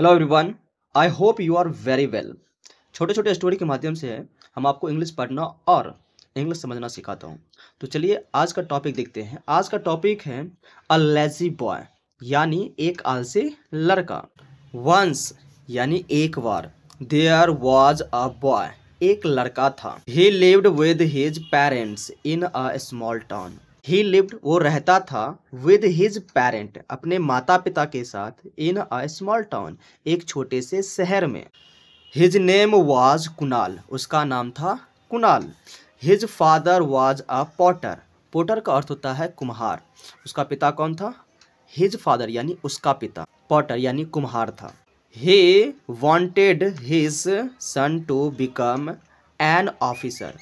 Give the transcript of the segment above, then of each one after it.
hello everyone I hope you are very well छोटे छोटे story के माध्यम से हम आपको इंग्लिश पढ़ना और इंग्लिश समझना सिखाता हूँ तो चलिए आज का टॉपिक देखते हैं आज का टॉपिक है अ लेजी बॉय यानी एक आलसी लड़का वंस यानी एक बार देयर वॉज अ बॉय एक लड़का था he lived with his parents in a small town he lived वो रहता था विद हिज पेरेंट अपने माता पिता के साथ इन अ स्मॉल टाउन एक छोटे से शहर में हिज नेम वाज कुनाल उसका नाम था Kunal his father was a potter potter का अर्थ होता है कुम्हार उसका पिता कौन था हिज फादर यानी उसका पिता पॉटर यानी कुम्हार था he wanted his son to become an officer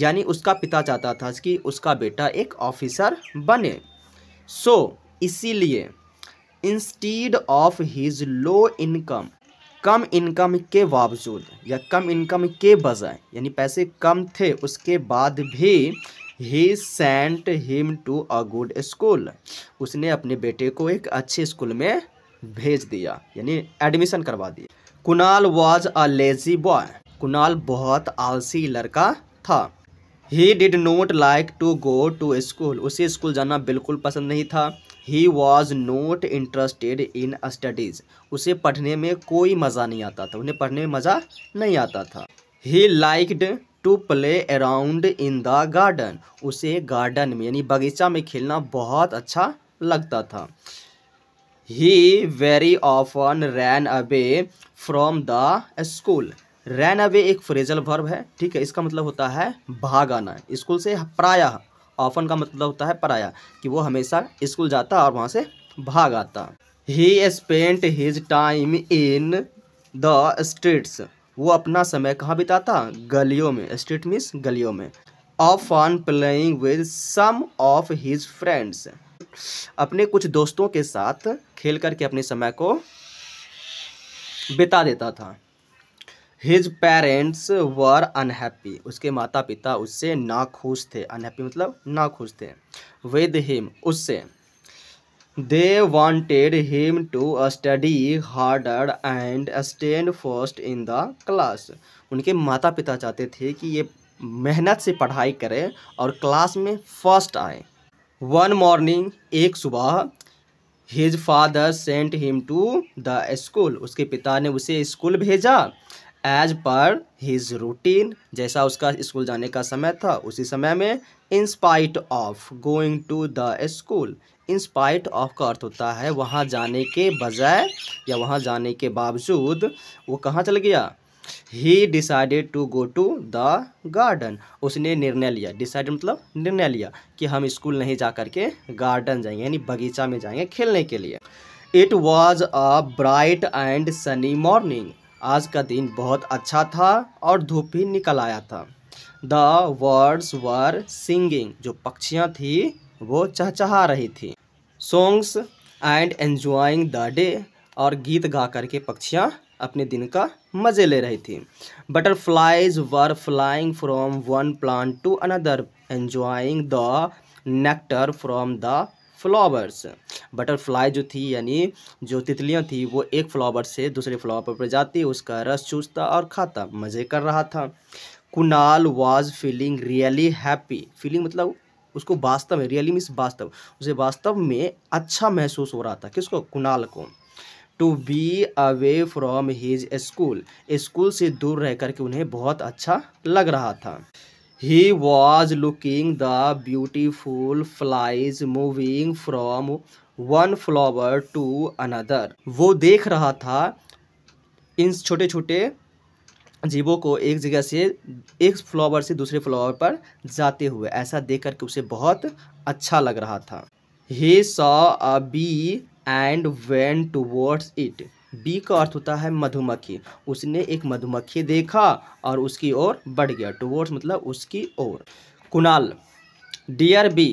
यानी उसका पिता चाहता था कि उसका बेटा एक ऑफिसर बने सो so, इसीलिए instead of his low income कम इनकम के बावजूद या कम इनकम के बजाय यानी पैसे कम थे उसके बाद भी he sent him to a good school उसने अपने बेटे को एक अच्छे स्कूल में भेज दिया यानी एडमिशन करवा दिया Kunal was a lazy boy Kunal बहुत आलसी लड़का था he did not like to go to school उसे स्कूल जाना बिल्कुल पसंद नहीं था he was not interested in studies उसे पढ़ने में कोई मज़ा नहीं आता था उन्हें पढ़ने में मज़ा नहीं आता था he liked to play around in the garden उसे गार्डन में यानी बगीचा में खेलना बहुत अच्छा लगता था he very often ran away from the school ran away एक फ्रेजल वर्ब है ठीक है इसका मतलब होता है भाग आना स्कूल से प्रायः ऑफन का मतलब होता है प्रायः कि वो हमेशा स्कूल जाता और वहाँ से भाग आता he spent his time in the streets वो अपना समय कहाँ बिताता गलियों में स्ट्रीट मीन्स गलियों में often playing with some of his friends अपने कुछ दोस्तों के साथ खेल करके अपने समय को बिता देता था हिज पेरेंट्स वर अनहैप्पी उसके माता पिता उससे ना खुश थे अनहैप्पी मतलब ना खुश थे विद हिम उससे they wanted him to study harder and stand first in the class उनके माता पिता चाहते थे कि ये मेहनत से पढ़ाई करें और क्लास में फर्स्ट आए वन मॉर्निंग एक सुबह his father sent him to the school उसके पिता ने उसे स्कूल भेजा एज पर हिज रूटीन जैसा उसका स्कूल जाने का समय था उसी समय में in spite of going to the school in spite of का अर्थ होता है वहाँ जाने के बजाय या वहाँ जाने के बावजूद वो कहाँ चल गया he decided to go to the garden उसने निर्णय लिया डिसाइड मतलब निर्णय लिया कि हम स्कूल नहीं जा करके गार्डन जाएंगे यानी बगीचा में जाएंगे खेलने के लिए it was a bright and sunny morning आज का दिन बहुत अच्छा था और धूप भी निकल आया था द वर्ड्स वर सिंगिंग जो पक्षियाँ थी वो चहचहा रही थी songs and enjoying the day और गीत गा करके पक्षियाँ अपने दिन का मज़े ले रही थी butterflies were flying from one plant to another enjoying the nectar from the flowers butterfly जो थी यानी जो तितलियाँ थी वो एक फ्लावर से दूसरे फ्लावर पर जाती उसका रस चूसता और खाता मज़े कर रहा था Kunal was feeling really happy feeling मतलब उसको वास्तव में रियली मीन्स वास्तव उसे वास्तव में अच्छा महसूस हो रहा था किसको कुनाल को to be away from his school school से दूर रह करके उन्हें बहुत अच्छा लग रहा था he was looking the beautiful flies moving from one flower to another वो देख रहा था इन छोटे छोटे जीवों को एक जगह से एक फ्लावर से दूसरे फ्लावर पर जाते हुए ऐसा देख करके उसे बहुत अच्छा लग रहा था ही saw a bee and went towards it bee का अर्थ होता है मधुमक्खी उसने एक मधुमक्खी देखा और उसकी ओर बढ़ गया टूवर्ड्स मतलब उसकी ओर Kunal dear bee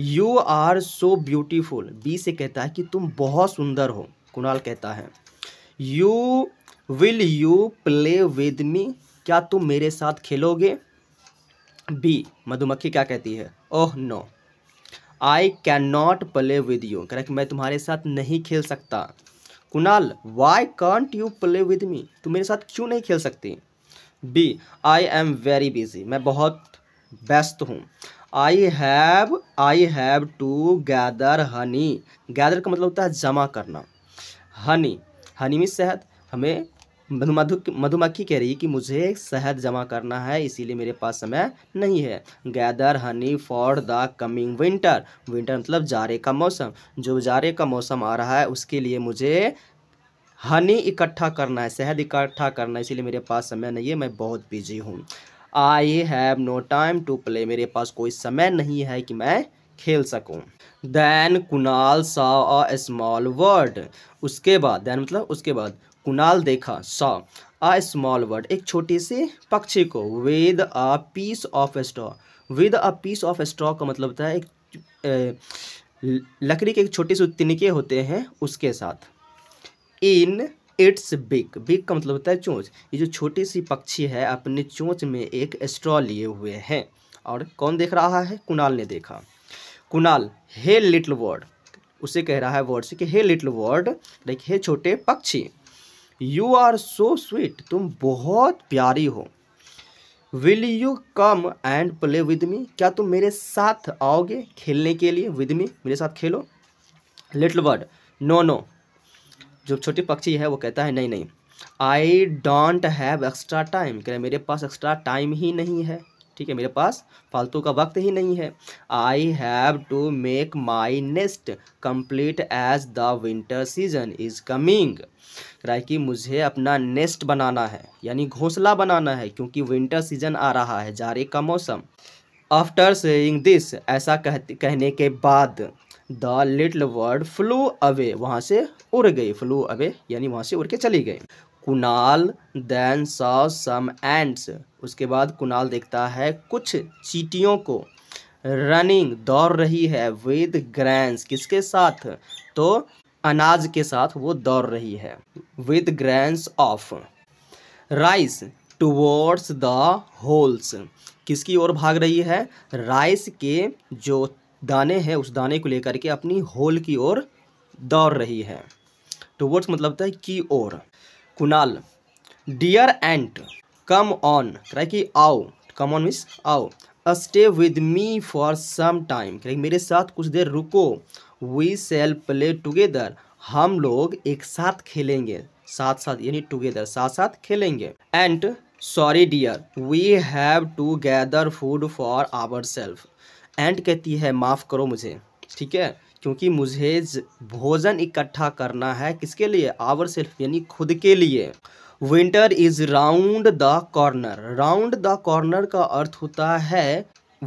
you are so beautiful bee से कहता है कि तुम बहुत सुंदर हो कुणाल कहता है you will you play with me क्या तुम मेरे साथ खेलोगे बी मधुमक्खी क्या कहती है oh no I can not play with you कह कि मैं तुम्हारे साथ नहीं खेल सकता Kunal why can't you play with me तुम मेरे साथ क्यों नहीं खेल सकती bee I am very busy मैं बहुत व्यस्त हूँ I have I have to gather honey gather का मतलब होता है जमा करना हनी हनी में शहद हमें मधु मधुमक्खी कह रही है कि मुझे शहद जमा करना है इसीलिए मेरे पास समय नहीं है gather honey for the coming winter winter मतलब जारे का मौसम जो जारे का मौसम आ रहा है उसके लिए मुझे हनी इकट्ठा करना है शहद इकट्ठा करना है इसीलिए मेरे पास समय नहीं है मैं बहुत बिजी हूँ I have no time to play मेरे पास कोई समय नहीं है कि मैं खेल सकूं दैन कुनाल सा अ स्मॉल वर्ड उसके बाद दैन मतलब उसके बाद कुनाल देखा सा अ स्मॉल वर्ड एक छोटे से पक्षी को with a piece of straw with a piece of straw का मतलब होता है एक लकड़ी के एक छोटे से तिनके होते हैं उसके साथ इन इट्स बिग बिग का मतलब होता है चोंच ये जो छोटी सी पक्षी है अपने चोंच में एक स्ट्रॉ लिए हुए हैं और कौन देख रहा है कुणाल ने देखा कुणाल हे लिटल वर्ड उसे कह रहा है वर्ड से कि hey little bird like hey छोटे पक्षी यू आर सो स्वीट तुम बहुत प्यारी हो will you come and play with me क्या तुम मेरे साथ आओगे खेलने के लिए विद मी मेरे साथ खेलो लिटल वर्ड नो नो जो छोटे पक्षी है वो कहता है नहीं नहीं I don't have extra time कह रहे मेरे पास एक्स्ट्रा टाइम ही नहीं है ठीक है मेरे पास फालतू का वक्त ही नहीं है I have to make my nest complete as the winter season is coming राय कि मुझे अपना नेस्ट बनाना है यानी घोंसला बनाना है क्योंकि विंटर सीजन आ रहा है जारी का मौसम आफ्टर सेइंग दिस ऐसा कहते कहने के बाद the little bird flew away वहाँ से उड़ गई फ्लू अवे यानी वहाँ से उड़ के चली गई Kunal then saw some ants उसके बाद कुनाल देखता है कुछ चीटियों को रनिंग दौड़ रही है विद ग्रैंड किसके साथ तो अनाज के साथ वो दौड़ रही है with grain of rice towards the holes किसकी ओर भाग रही है राइस के जो दाने हैं उस दाने को लेकर के अपनी होल की ओर दौड़ रही है टुवर्ड्स तो मतलब होता है की ओर Kunal dear ant come on कह कि आओ कम ऑन मिस आओ stay with me for some time कह मेरे साथ कुछ देर रुको वी सेल प्ले टुगेदर हम लोग एक साथ खेलेंगे साथ साथ यानी टुगेदर साथ साथ खेलेंगे and sorry dear we have to gather food for our self and कहती है माफ़ करो मुझे ठीक है क्योंकि मुझे भोजन इकट्ठा करना है किसके लिए आवर सेल्फ यानी खुद के लिए winter is round the corner round the corner का अर्थ होता है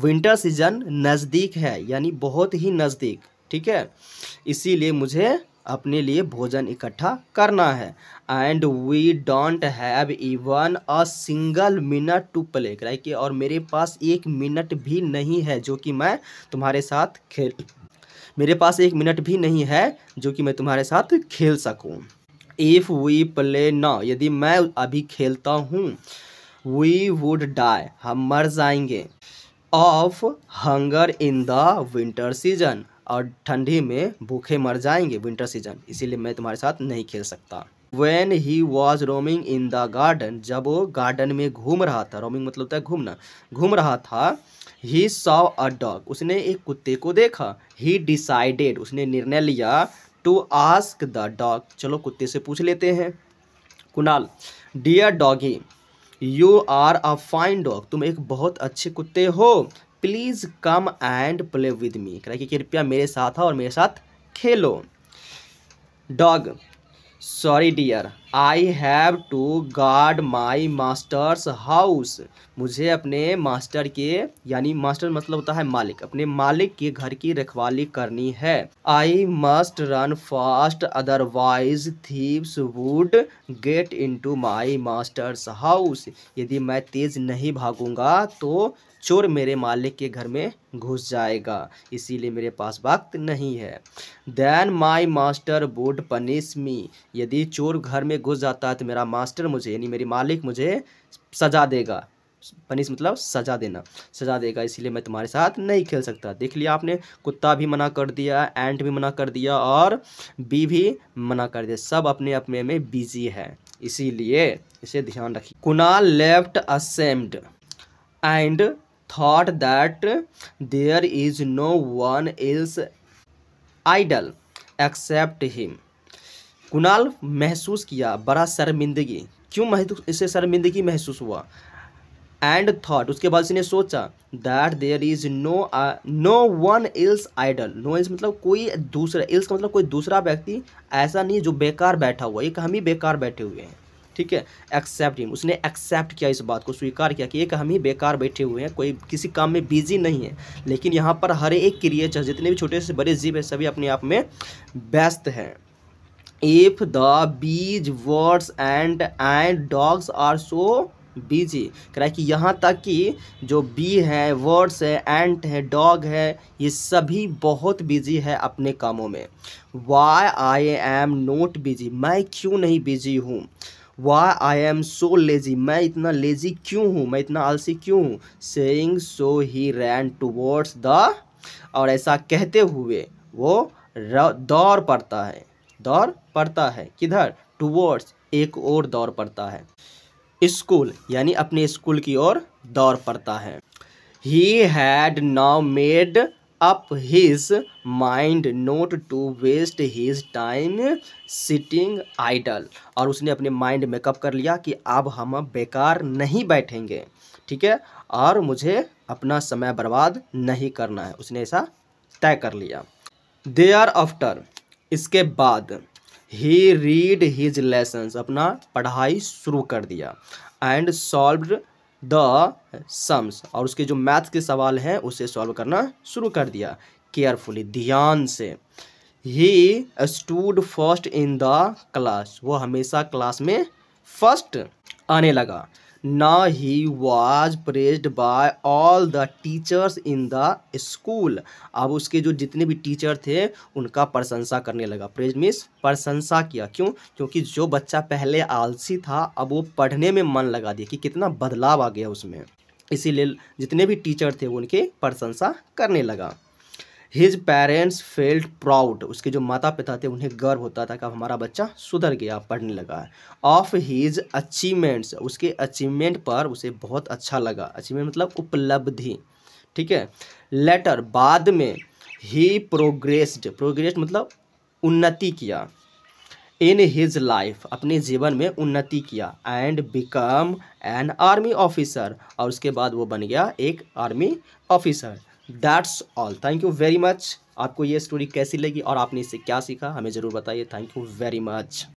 विंटर सीजन नज़दीक है यानी बहुत ही नज़दीक ठीक है इसीलिए मुझे अपने लिए भोजन इकट्ठा करना है and we don't have even a single minute to play like और मेरे पास एक मिनट भी नहीं है जो कि मैं तुम्हारे साथ खेल मेरे पास एक मिनट भी नहीं है जो कि मैं तुम्हारे साथ खेल सकूँ इफ़ वी प्ले ना यदि मैं अभी खेलता हूँ वी वुड डाई हम मर जाएंगे of hunger in the winter season और ठंडी में भूखे मर जाएंगे विंटर सीजन इसीलिए मैं तुम्हारे साथ नहीं खेल सकता when he was roaming in the garden जब वो गार्डन में घूम रहा था रोमिंग मतलब होता है घूमना घूम रहा था ही सॉ अ डॉग उसने एक कुत्ते को देखा ही डिसाइडेड उसने निर्णय लिया टू आस्क द डॉग चलो कुत्ते से पूछ लेते हैं Kunal dear doggy you are a fine dog तुम एक बहुत अच्छे कुत्ते हो please come and play with me कह रहा है कि कृपया मेरे साथ आओ और मेरे साथ खेलो dog sorry dear I have to guard my master's house मुझे अपने मास्टर के यानी मास्टर मतलब होता है मालिक अपने मालिक के घर की रखवाली करनी है I must run fast otherwise thieves would get into my master's house यदि मैं तेज़ नहीं भागूंगा तो चोर मेरे मालिक के घर में घुस जाएगा इसीलिए मेरे पास वक्त नहीं है then my master would punish me यदि चोर घर में घुस जाता है तो मेरा मास्टर मुझे यानी मेरी मालिक मुझे सजा देगा पनिश मतलब सजा देना सजा देगा इसीलिए मैं तुम्हारे साथ नहीं खेल सकता देख लिया आपने कुत्ता भी मना कर दिया एंट भी मना कर दिया और बी भी मना कर दिया सब अपने अपने में बिजी है इसीलिए इसे ध्यान रखिए Kunal left ashamed and thought that there is no one is idle except him Kunal महसूस किया बड़ा शर्मिंदगी क्यों इसे शर्मिंदगी महसूस हुआ एंड थाट उसके बाद इसने सोचा that there is no no one else idle no else मतलब कोई दूसरा इल्स का मतलब कोई दूसरा व्यक्ति ऐसा नहीं है जो बेकार बैठा हुआ एक हम ही बेकार बैठे हुए हैं ठीक है एक्सेप्ट हिम उसने एक्सेप्ट किया इस बात को स्वीकार किया कि एक हम ही बेकार बैठे हुए हैं कोई किसी काम में बिजी नहीं है लेकिन यहाँ पर हर एक क्रिएचर जितने भी छोटे से बड़े जीव है सभी अपने आप में व्यस्त हैं if the bees birds and and dogs are so बीजी कह कि यहाँ तक कि जो बी है वर्ड्स है एंट है डॉग है ये सभी बहुत बिजी है अपने कामों में why I am not busy मैं क्यों नहीं बिजी हूँ why I am so lazy मैं इतना लेजी क्यों हूँ मैं इतना आलसी क्यों हूँ saying so he ran towards the और ऐसा कहते हुए वो दौड़ पड़ता है दौड़ पड़ता है किधर टूवर्ड्स एक और दौड़ पड़ता है स्कूल यानी अपने स्कूल की ओर दौड़ पड़ता है he had now made up his mind not to waste his time sitting idle और उसने अपने माइंड मेकअप कर लिया कि अब हम बेकार नहीं बैठेंगे ठीक है और मुझे अपना समय बर्बाद नहीं करना है उसने ऐसा तय कर लिया दे आर आफ्टर इसके बाद ही रीड हीज लेसन्स अपना पढ़ाई शुरू कर दिया एंड सॉल्व द सम्स और उसके जो मैथ के सवाल हैं उसे सॉल्व करना शुरू कर दिया केयरफुली ध्यान से he stood first in the class वो हमेशा क्लास में फर्स्ट आने लगा ना he was praised by all the teachers in the school अब उसके जो जितने भी टीचर थे उनका प्रशंसा करने लगा प्रेज मीन्स प्रशंसा किया क्यों क्योंकि जो बच्चा पहले आलसी था अब वो पढ़ने में मन लगा दिया कि कितना बदलाव आ गया उसमें इसीलिए जितने भी टीचर थे वो उनके प्रशंसा करने लगा हिज पेरेंट्स फेल्ड प्राउड उसके जो माता पिता थे उन्हें गर्व होता था कि अब हमारा बच्चा सुधर गया पढ़ने लगा ऑफ हीज अचीवमेंट्स उसके अचीवमेंट पर उसे बहुत अच्छा लगा अचीवमेंट मतलब उपलब्धि ठीक है लेटर बाद में ही प्रोग्रेस्ड प्रोग्रेस्ड मतलब उन्नति किया इन हिज लाइफ अपने जीवन में उन्नति किया and become an army officer और उसके बाद वो बन गया एक army officer that's all thank you very much आपको ये स्टोरी कैसी लगी और आपने इससे क्या सीखा हमें ज़रूर बताइए थैंक यू वेरी मच